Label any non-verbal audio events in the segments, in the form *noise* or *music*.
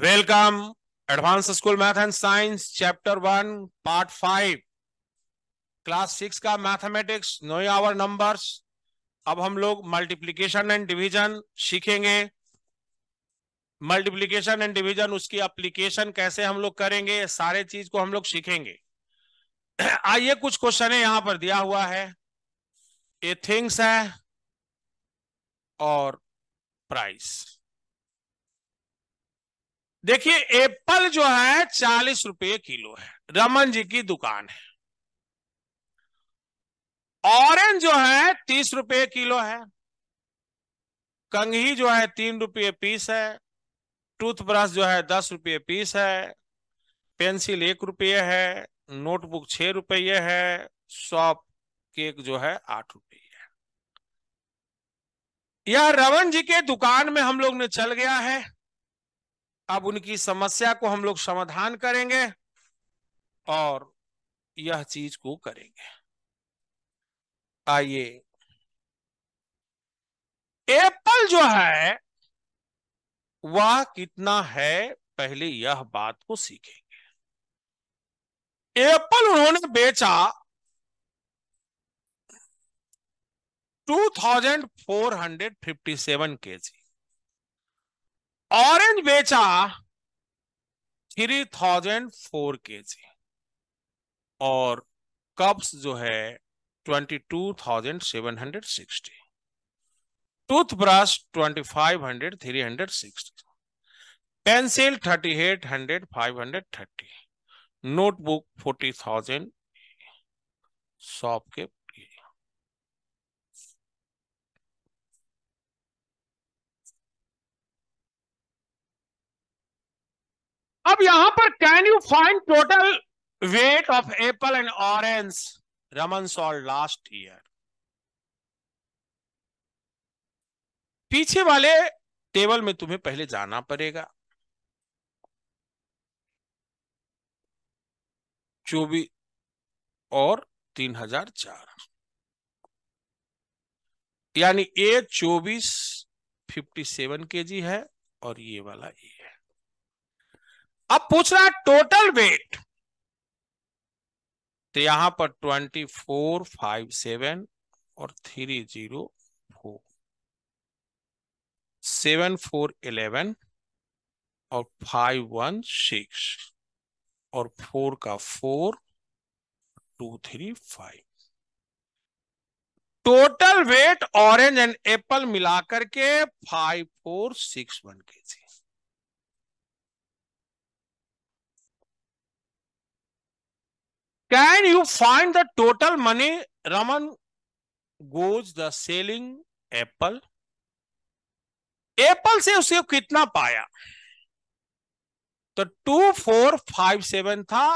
Welcome advance school math and science chapter one part five class six का mathematics know our numbers अब हम लोग multiplication and division सीखेंगे multiplication and division उसकी application कैसे हम लोग करेंगे सारे चीज को हम लोग सीखेंगे *clears throat* आइए कुछ क्वेश्चन है यहां पर दिया हुआ है ये थिंग्स है और प्राइस देखिए एप्पल जो है चालीस रुपये किलो है रमन जी की दुकान है ऑरेंज जो है तीस रुपये किलो है कंघी जो है तीन रुपये पीस है टूथब्रश जो है दस रुपये पीस है पेंसिल एक रुपये है नोटबुक छह रुपये है सॉप केक जो है आठ रुपये है यह रमन जी के दुकान में हम लोग ने चल गया है अब उनकी समस्या को हम लोग समाधान करेंगे और यह चीज को करेंगे आइए एप्पल जो है वह कितना है पहले यह बात को सीखेंगे एप्पल उन्होंने बेचा 2457 जी ऑरेंज बेचा three thousand four K G और कप्स जो है twenty two thousand seven hundred sixty toothbrush twenty five hundred three hundred sixty pencil thirty eight hundred five hundred thirty notebook forty thousand shop के अब यहां पर can you find total weight of apple and orange Raman sold last year पीछे वाले table में तुम्हें पहले जाना पड़ेगा चौबीस और तीन हजार चार यानी ए चौबीस फिफ्टी सेवन के जी है और ये वाला ए अब पूछ रहा है टोटल वेट तो यहां पर ट्वेंटी फोर फाइव सेवन और three zero four seven four eleven और फाइव वन सिक्स और फोर का four two three five total weight orange and apple मिलाकर के five four six one K G can you find the total money Raman goes the selling apple apple से उसे कितना पाया तो टू फोर फाइव सेवन था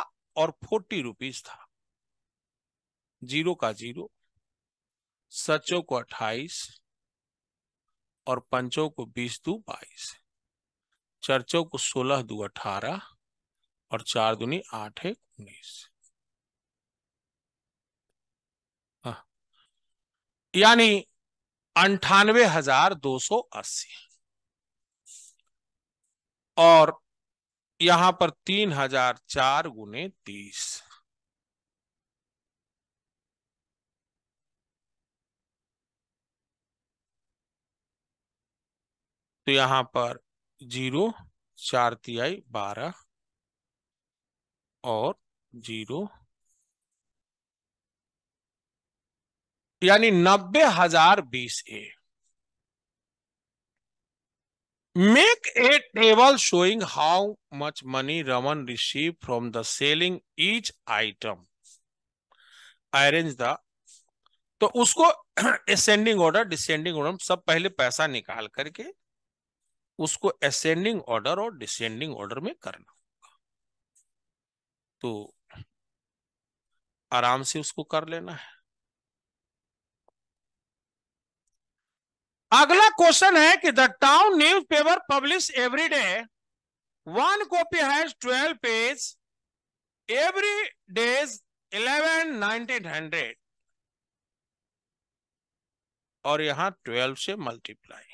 और फोर्टी रुपीज था जीरो का जीरो सचों को अट्ठाईस और पंचों को बीस दू बाईस चर्चों को सोलह दू अठारह और चार दुनी आठ है उन्नीस यानी अंठानवे हजार दो सौ अस्सी और यहां पर तीन हजार चार गुने तीस तो यहां पर जीरो चार तिहाई बारह और जीरो यानी नब्बे हजार बीस a make a table showing how much money Raman receive from the selling each item arrange the तो उसको असेंडिंग ऑर्डर डिसेंडिंग ऑर्डर सब पहले पैसा निकाल करके उसको असेंडिंग ऑर्डर और डिसेंडिंग ऑर्डर में करना होगा तो आराम से उसको कर लेना है अगला क्वेश्चन है कि the town newspaper publish every day one copy has twelve page every days eleven nineteen hundred और यहां ट्वेल्व से multiply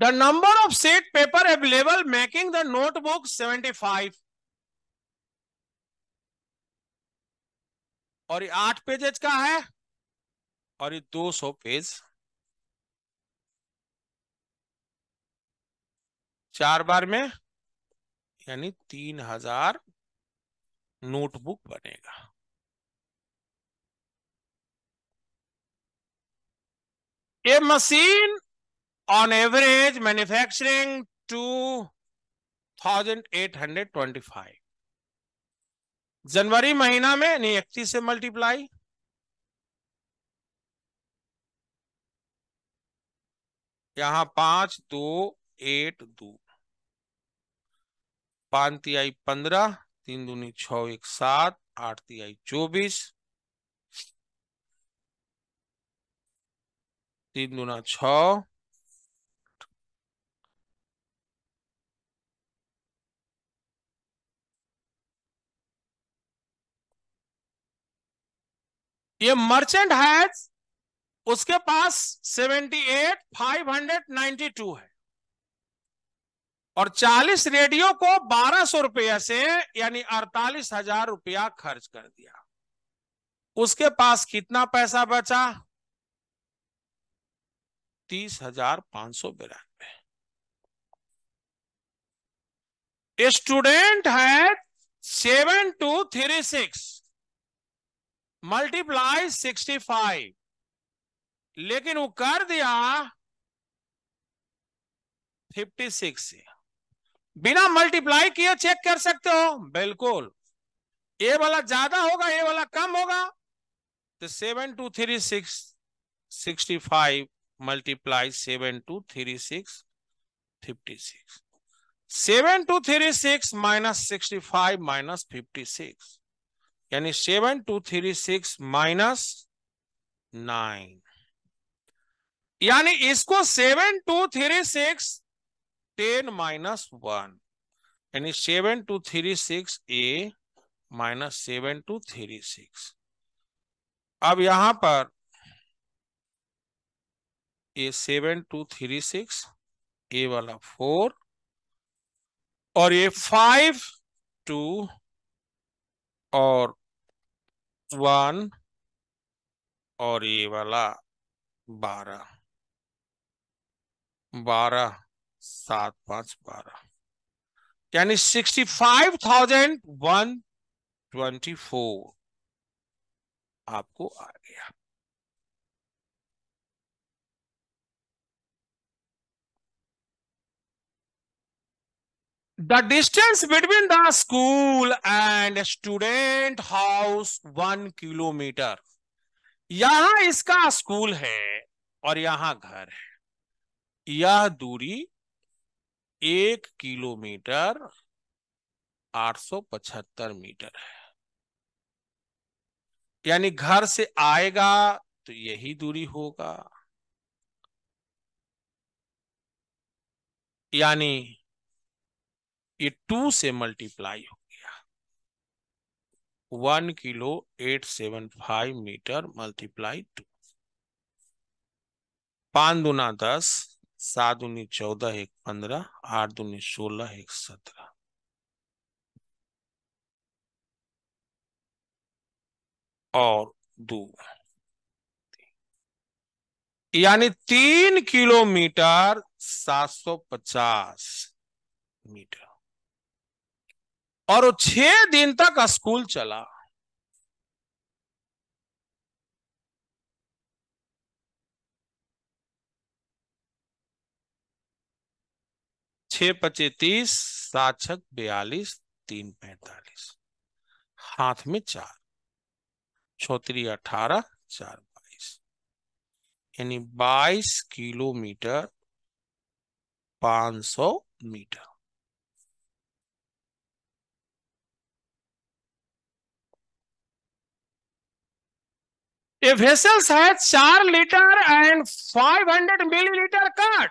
the number of set paper available making the notebook seventy five और ये आठ pages का है और ये दो सौ पेज चार बार में यानी तीन हजार नोटबुक बनेगा ये मशीन on average manufacturing 2825 जनवरी महीना में नहीं इकतीस से मल्टीप्लाई यहां पांच दो एट दो पांच तिहाई पंद्रह तीन दूनी छ एक सात आठ तिहाई चौबीस तीन दूना छ ये मर्चेंट हैज उसके पास seventy eight five hundred ninety two है और चालीस रेडियो को बारह सौ रुपया से यानी अड़तालीस हजार रुपया खर्च कर दिया उसके पास कितना पैसा बचा तीस हजार पांच सौ बिरानवे स्टूडेंट है seven two three six multiply sixty five लेकिन वो कर दिया फिफ्टी सिक्स बिना मल्टीप्लाई किए चेक कर सकते हो बिल्कुल ए वाला ज्यादा होगा ए वाला कम होगा तो seven two three six sixty five multiply seven two three six fifty six seven two three six minus sixty five minus fifty six यानी seven two three six minus nine यानी इसको seven two three six ten minus one यानी seven two three six A minus seven two three six अब यहां पर A seven two three six A वाला four और ये फाइव टू और वन और ये वाला बारह बारह सात पांच बारह यानी sixty five thousand one twenty four आपको आ गया the distance between the school and student house one kilometer यहां इसका स्कूल है और यहां घर है यह दूरी एक किलोमीटर आठ सौ पचहत्तर मीटर है यानी घर से आएगा तो यही दूरी होगा यानी ये टू से मल्टीप्लाई हो गया one kilo eight seven five meter multiply two पांच दुना दस सात दुनी चौदह एक पंद्रह आठ दुनी सोलह एक सत्रह और दो यानी तीन किलोमीटर सात सौ पचास मीटर और वो छह दिन तक स्कूल चला छ पचे तीस सात छक बयालीस तीन पैतालीस हाथ में चार छोतरी अठारह चार बाईस यानी बाईस किलोमीटर पांच सौ meter A vessel has 4 liter and 500 milliliter cut.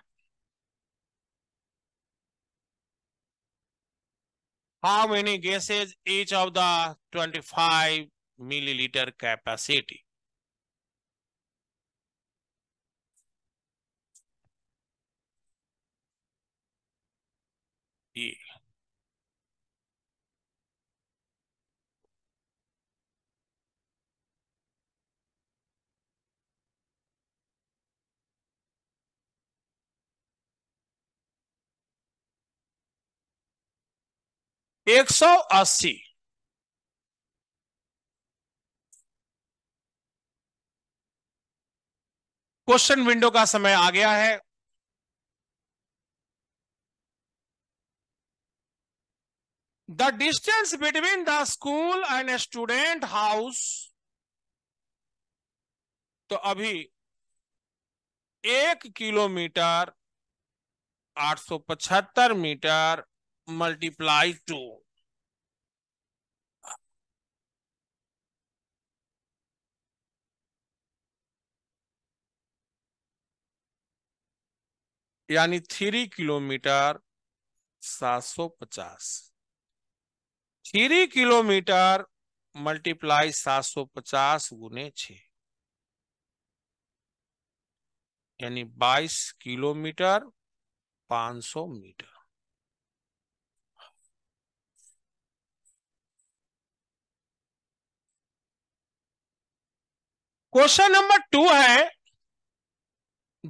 How many gases each of the 25 milliliter capacity? एक सौ अस्सी क्वेश्चन विंडो का समय आ गया है the distance between the school and student house तो अभी एक किलोमीटर आठ सौ पचहत्तर मीटर multiply टू यानी थ्री किलोमीटर सात सौ पचास थ्री किलोमीटर मल्टीप्लाई सात सौ पचास गुने छ यानी बाईस किलोमीटर पांच सौ मीटर क्वेश्चन नंबर टू है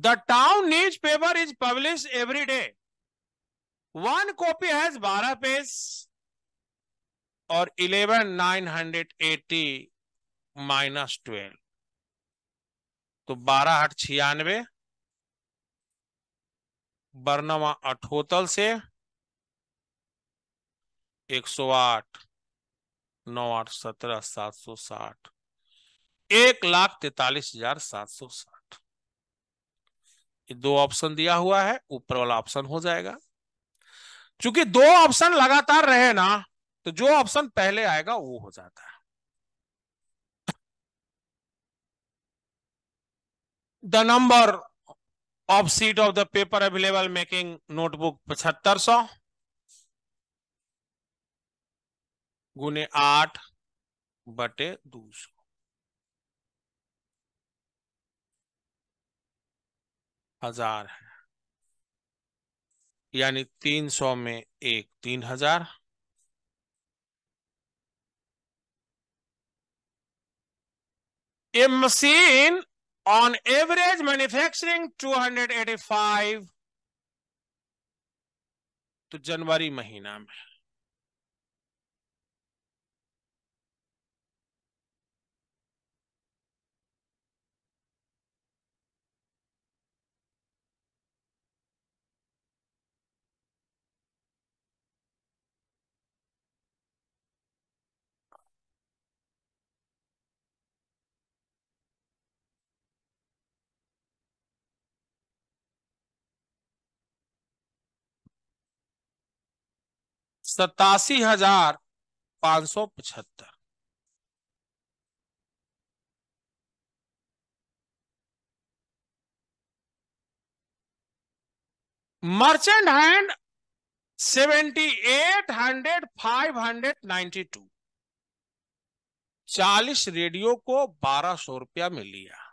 the town newspaper is publish every day one copy has बारह पेज और eleven nine hundred eighty minus twelve तो बारह हट छियानवे बरनवा अठोतल से एक सौ आठ नौ आठ सत्रह सात सौ साठ एक लाख तैतालीस हजार सात सौ साठ दो ऑप्शन दिया हुआ है ऊपर वाला ऑप्शन हो जाएगा चूंकि दो ऑप्शन लगातार रहे ना तो जो ऑप्शन पहले आएगा वो हो जाता है the number of seat of the paper available making notebook पचहत्तर सौ गुने आठ बटे दो सौ हजार है यानी तीन सौ में एक तीन हजार a machine on average manufacturing two hundred eighty five तो जनवरी महीना में सतासी हजार पांच सौ पचहत्तर merchant hand seventy eight hundred five hundred ninety two चालीस रेडियो को बारह सौ रुपया में लिया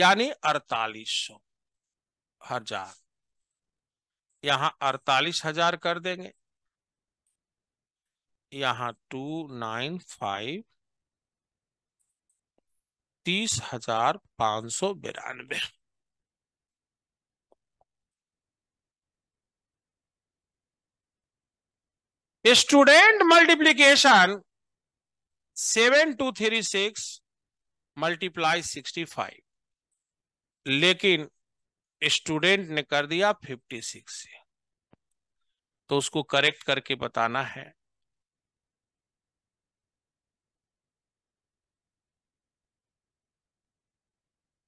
यानी अड़तालीस सौ हजार यहां अड़तालीस हजार कर देंगे यहाँ टू नाइन फाइव तीस हजार पांच सौ बिरानवे student multiplication seven two three six multiply sixty five लेकिन स्टूडेंट ने कर दिया फिफ्टी सिक्स से तो उसको करेक्ट करके बताना है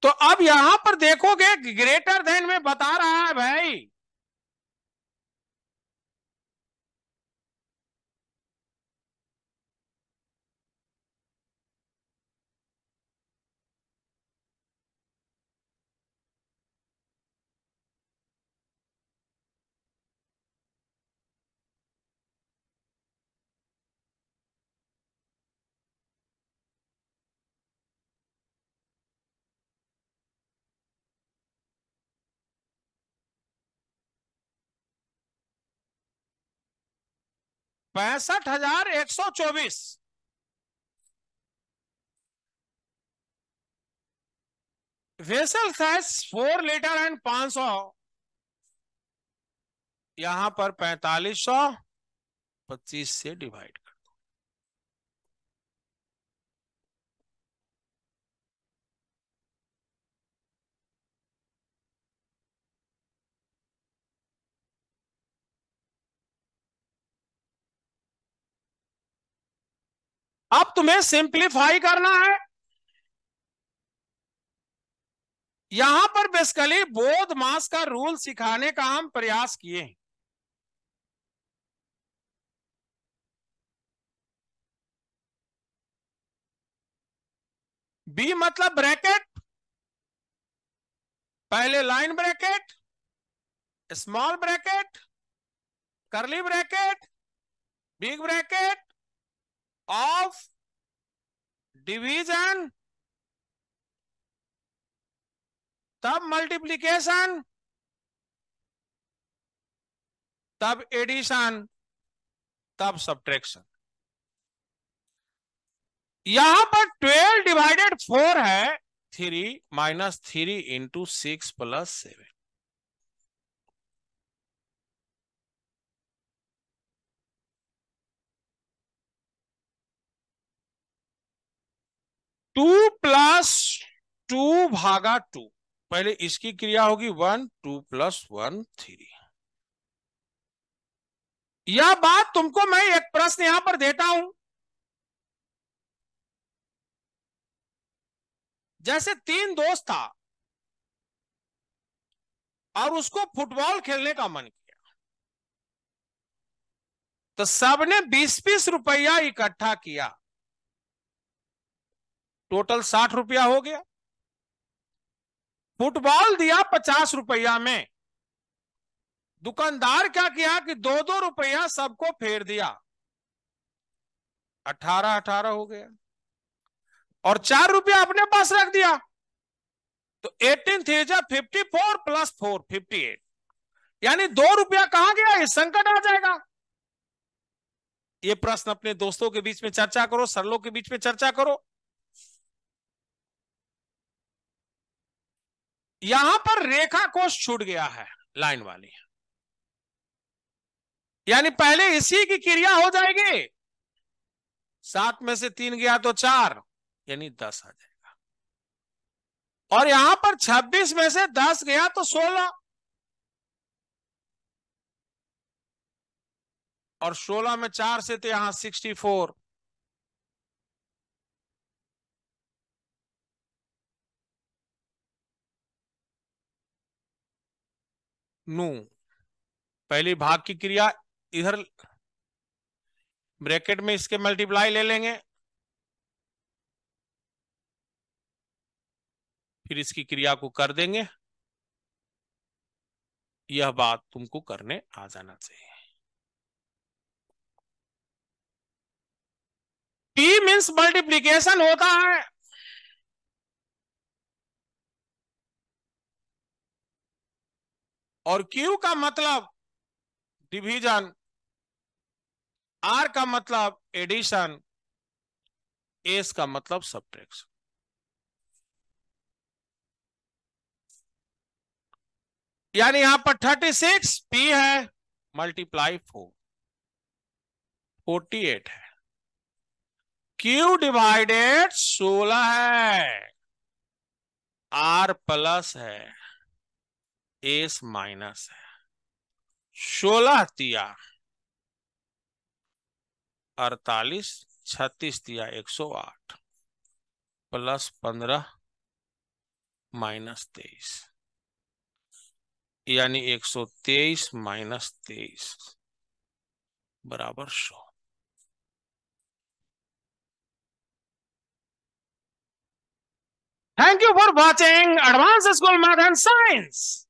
तो अब यहां पर देखोगे ग्रेटर देन में बता रहा है भाई पैंसठ हजार एक सौ चौबीस vessel size four litre and पांच सौ यहां पर पैंतालीस सौ पच्चीस से डिवाइड अब तुम्हें सिंप्लीफाई करना है यहां पर बेसिकली बोध मास का रूल सिखाने का हम प्रयास किए हैं बी मतलब ब्रैकेट पहले line bracket small bracket curly bracket big bracket of division तब मल्टीप्लीकेशन तब एडिशन तब सब्ट्रैक्शन यहां पर ट्वेल्व डिवाइडेड फोर है three minus three into six plus seven two plus two भागा टू पहले इसकी क्रिया होगी one two plus one three यह बात तुमको मैं एक प्रश्न यहां पर देता हूं जैसे तीन दोस्त था और उसको फुटबॉल खेलने का मन किया तो सबने बीस बीस रुपया इकट्ठा किया टोटल साठ रुपया हो गया फुटबॉल दिया पचास रुपया में दुकानदार क्या किया कि दो दो रुपया सबको फेर दिया अठारह अठारह हो गया और चार रुपया अपने पास रख दिया तो एटीन थे fifty four plus four fifty eight यानी दो रुपया कहा गया ये संकट आ जाएगा ये प्रश्न अपने दोस्तों के बीच में चर्चा करो सरलों के बीच में चर्चा करो यहां पर रेखा कोष छूट गया है लाइन वाली यानी पहले इसी की क्रिया हो जाएगी सात में से तीन गया तो चार यानी दस आ जाएगा और यहां पर छब्बीस में से दस गया तो सोलह और सोलह में चार से तो यहां सिक्सटी फोर नू पहली भाग की क्रिया इधर ब्रैकेट में इसके मल्टीप्लाई ले लेंगे फिर इसकी क्रिया को कर देंगे यह बात तुमको करने आ जाना चाहिए पी मीन्स मल्टीप्लीकेशन होता है और क्यू का मतलब डिवीजन आर का मतलब एडिशन एस का मतलब सब्ट्रैक्शन यानी यहां पर थर्टी सिक्स पी है मल्टीप्लाई फोर फोर्टी एट है क्यू डिवाइडेड सोलह है आर प्लस है एस माइनस है सोलह तिया अड़तालीस छत्तीस तिया एक सौ आठ प्लस पंद्रह माइनस तेईस यानी एक सौ तेईस माइनस तेईस बराबर सौ thank you for watching advance school math and science